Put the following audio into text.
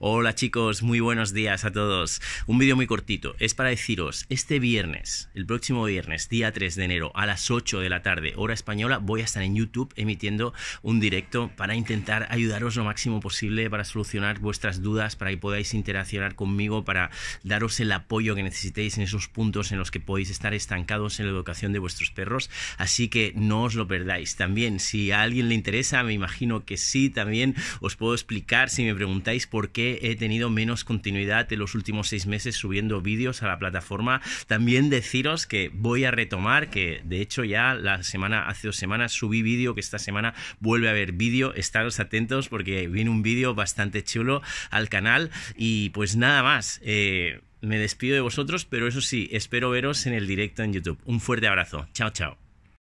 Hola chicos, muy buenos días a todos. Un vídeo muy cortito, es para deciros, este viernes, el próximo viernes, día 3 de enero, a las 8 de la tarde, hora española, voy a estar en YouTube emitiendo un directo para intentar ayudaros lo máximo posible para solucionar vuestras dudas, para que podáis interaccionar conmigo, para daros el apoyo que necesitéis en esos puntos en los que podéis estar estancados en la educación de vuestros perros. Así que no os lo perdáis. También, si a alguien le interesa, me imagino que sí, también os puedo explicar si me preguntáis por qué he tenido menos continuidad en los últimos seis meses subiendo vídeos a la plataforma. También deciros que voy a retomar, que de hecho ya la semana, hace dos semanas subí vídeo, que esta semana vuelve a haber vídeo. estados atentos porque viene un vídeo bastante chulo al canal. Y pues nada más. Eh, me despido de vosotros, pero eso sí, espero veros en el directo en YouTube. Un fuerte abrazo. Chao, chao.